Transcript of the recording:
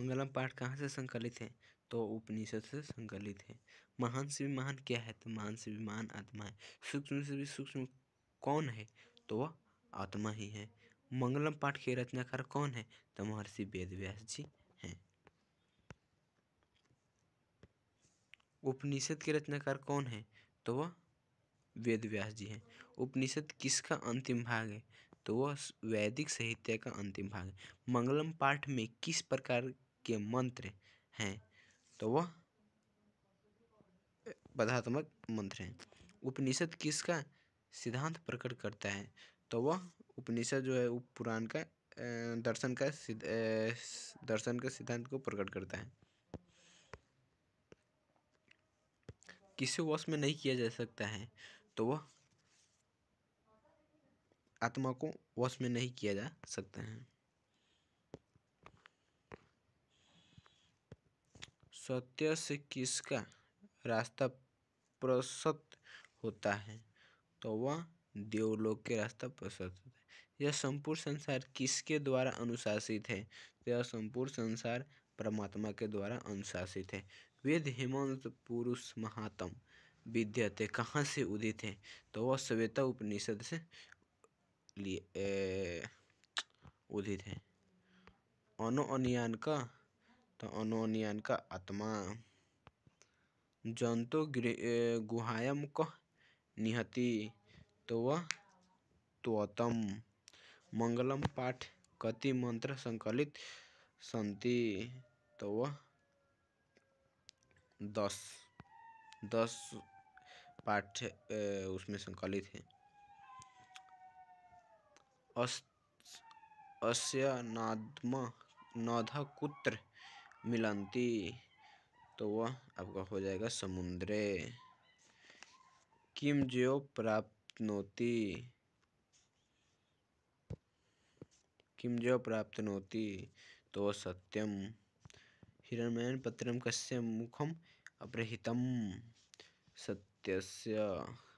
मंगलम पाठ कहाँ से संकलित है तो उपनिषद से संकलित है महान से भी महान क्या है तो महान से भी महान आत्मा है सूक्ष्म से भी सूक्ष्म कौन है तो वह आत्मा ही है मंगलम पाठ के रचनाकार कौन है तो महर्षि वेद व्यास जी हैं उपनिषद के रचनाकार कौन है तो वह वेद व्यास जी हैं उपनिषद किसका अंतिम भाग है तो वह वैदिक साहित्य का अंतिम भाग है मंगलम पाठ में किस प्रकार के मंत्र हैं तो वह बधात्मक मंत्र हैं उपनिषद किसका सिद्धांत प्रकट करता है तो वह उपनिषद जो है वो पुराण का दर्शन का दर्शन का सिद्धांत को प्रकट करता है किसी वश में नहीं किया जा सकता है तो वह आत्मा को वश में नहीं किया जा सकता है सत्य से किसका रास्ता प्रसत होता है तो वह देवलोक के रास्ता प्रशस्त होता है यह संपूर्ण संसार किसके द्वारा अनुशासित है तो यह संपूर्ण संसार परमात्मा के द्वारा अनुशासित है वेद हेमंत पुरुष महात्म विद्यते कहाँ से उदित है तो वह श्वेता उपनिषद से लिए उदित है अनु अनुयान का तो अनोनियन का आत्मा जंतु गुहायम कह निहति तो वह त्वतम मंगलम पाठ कति मंत्र संकलित संति तो वह दस दस पाठ उसमें संकलित है अस्य नादम नाधा कुत्र मिलंती तो वह आपका हो जाएगा समुद्रे किम जो प्राप्तनोति किम जो प्राप्त नोती तो वह सत्यम हिरणमयन पत्रम कस्य मुखम अपरहितम सत्यस्य